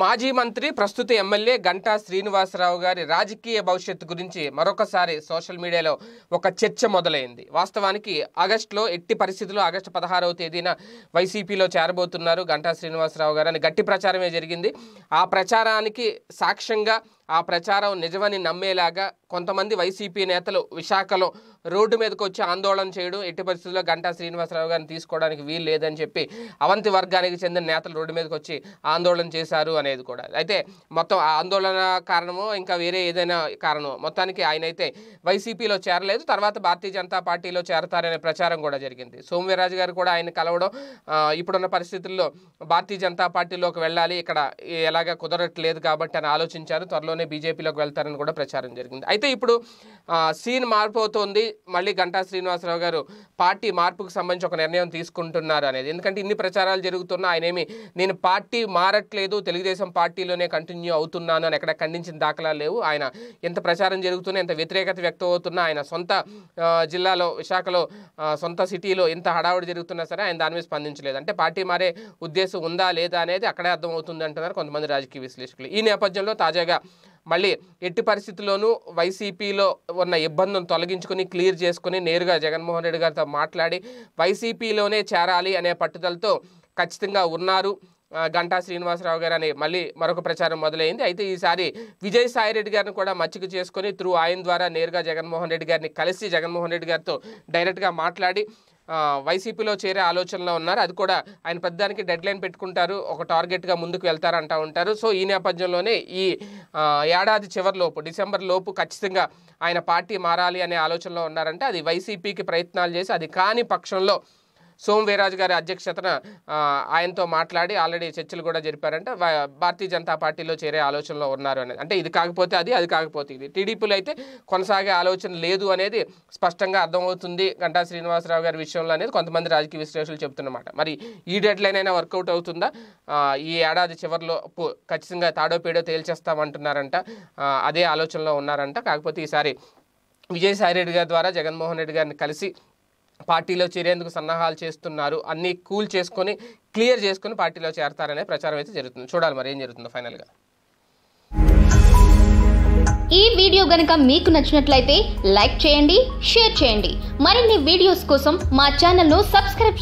మాజీ మంత్రి ప్రస్తుత ఎమ్మెల్యే గంటా శ్రీనివాసరావు గారి రాజకీయ భవిష్యత్తు గురించి మరొకసారి సోషల్ మీడియాలో ఒక చర్చ మొదలైంది వాస్తవానికి ఆగస్టులో ఎట్టి పరిస్థితుల్లో ఆగస్టు పదహారవ తేదీన వైసీపీలో చేరబోతున్నారు గంటా శ్రీనివాసరావు గారు అని గట్టి ప్రచారమే జరిగింది ఆ ప్రచారానికి సాక్ష్యంగా ఆ ప్రచారం నిజమని నమ్మేలాగా కొంతమంది వైసీపీ నేతలు విశాఖలో రోడ్డు మీదకి వచ్చి ఆందోళన చేయడం ఎట్టి పరిస్థితుల్లో గంటా శ్రీనివాసరావు గారిని తీసుకోవడానికి వీలు లేదని చెప్పి అవంతి వర్గానికి చెందిన నేతలు రోడ్డు మీదకి వచ్చి ఆందోళన చేశారు అనేది కూడా అయితే మొత్తం ఆ ఆందోళన కారణమో ఇంకా వేరే ఏదైనా కారణమో మొత్తానికి ఆయన అయితే వైసీపీలో చేరలేదు తర్వాత భారతీయ జనతా పార్టీలో చేరతారనే ప్రచారం కూడా జరిగింది సోమవీరాజు గారు కూడా ఆయన కలవడం ఇప్పుడున్న పరిస్థితుల్లో భారతీయ జనతా పార్టీలోకి వెళ్ళాలి ఇక్కడ ఎలాగ కుదరట్లేదు కాబట్టి అని ఆలోచించారు త్వరలో త్వరలోనే బీజేపీలోకి వెళ్తారని కూడా ప్రచారం జరిగింది అయితే ఇప్పుడు సీన్ మారిపోతుంది మళ్ళీ గంటా శ్రీనివాసరావు గారు పార్టీ మార్పుకు సంబంధించి ఒక నిర్ణయం తీసుకుంటున్నారు అనేది ఎందుకంటే ఇన్ని ప్రచారాలు జరుగుతున్నా ఆయన ఏమి నేను పార్టీ మారట్లేదు తెలుగుదేశం పార్టీలోనే కంటిన్యూ అవుతున్నాను అని ఎక్కడ ఖండించిన దాఖలాలు లేవు ఆయన ఎంత ప్రచారం జరుగుతున్నా ఎంత వ్యతిరేకత వ్యక్తం అవుతున్నా ఆయన సొంత జిల్లాలో విశాఖలో సొంత సిటీలో ఎంత హడావుడి జరుగుతున్నా సరే ఆయన దాని మీద స్పందించలేదు అంటే పార్టీ మారే ఉద్దేశం ఉందా లేదా అనేది అక్కడే అర్థమవుతుంది అంటున్నారు కొంతమంది రాజకీయ విశ్లేషకులు ఈ నేపథ్యంలో తాజాగా మళ్ళీ ఎట్టి పరిస్థితుల్లోనూ వైసీపీలో ఉన్న ఇబ్బందులను తొలగించుకుని క్లియర్ చేసుకుని నేరుగా జగన్మోహన్ రెడ్డి గారితో మాట్లాడి వైసీపీలోనే చేరాలి అనే పట్టుదలతో ఖచ్చితంగా ఉన్నారు గంటా శ్రీనివాసరావు గారు అని మళ్ళీ మరొక ప్రచారం మొదలైంది అయితే ఈసారి సాయి రెడ్డి గారిని కూడా మచ్చిక చేసుకొని త్రూ ఆయన ద్వారా నేరుగా జగన్మోహన్ రెడ్డి గారిని కలిసి జగన్మోహన్ రెడ్డి గారితో డైరెక్ట్గా మాట్లాడి వైసీపీలో చేరే ఆలోచనలో ఉన్నారు అది కూడా ఆయన పెద్దదానికి డెడ్ లైన్ పెట్టుకుంటారు ఒక టార్గెట్గా ముందుకు వెళ్తారంటూ ఉంటారు సో ఈ నేపథ్యంలోనే ఈ ఏడాది చివరిలోపు డిసెంబర్ లోపు ఖచ్చితంగా ఆయన పార్టీ మారాలి అనే ఆలోచనలో ఉన్నారంటే అది వైసీపీకి ప్రయత్నాలు చేసి అది కాని పక్షంలో సోమవీరాజు గారి అధ్యక్షతన ఆయనతో మాట్లాడి ఆల్రెడీ చర్చలు కూడా జరిపారంటే భారతీయ జనతా పార్టీలో చేరే ఆలోచనలో ఉన్నారు అనేది అంటే ఇది కాకపోతే అది అది కాకపోతే ఇది టీడీపీలో అయితే కొనసాగే ఆలోచన లేదు అనేది స్పష్టంగా అర్థమవుతుంది గంటా శ్రీనివాసరావు గారి విషయంలో అనేది కొంతమంది రాజకీయ విశ్లేషకులు చెప్తున్నమాట మరి ఈ డెడ్ లైన్ అయినా వర్కౌట్ అవుతుందా ఈ ఏడాది చివరిలో ఖచ్చితంగా తాడో పేడో తేల్చేస్తామంటున్నారంట అదే ఆలోచనలో ఉన్నారంట కాకపోతే ఈసారి విజయసాయి రెడ్డి గారి ద్వారా జగన్మోహన్ రెడ్డి గారిని కలిసి పార్టీలో చేరేందుకు సన్నాహాలు చేస్తున్నారు అన్ని కూల్ చేసుకొని క్లియర్ చేసుకొని పార్టీలో చేరతారనే ప్రచారం అయితే జరుగుతుంది చూడాలి మరి ఏం జరుగుతుందో ఫైనల్గా ఈ వీడియో గనక మీకు నచ్చినట్లయితే లైక్ చేయండి షేర్ చేయండి మరిన్ని వీడియోస్ కోసం మా ను సబ్స్క్రైబ్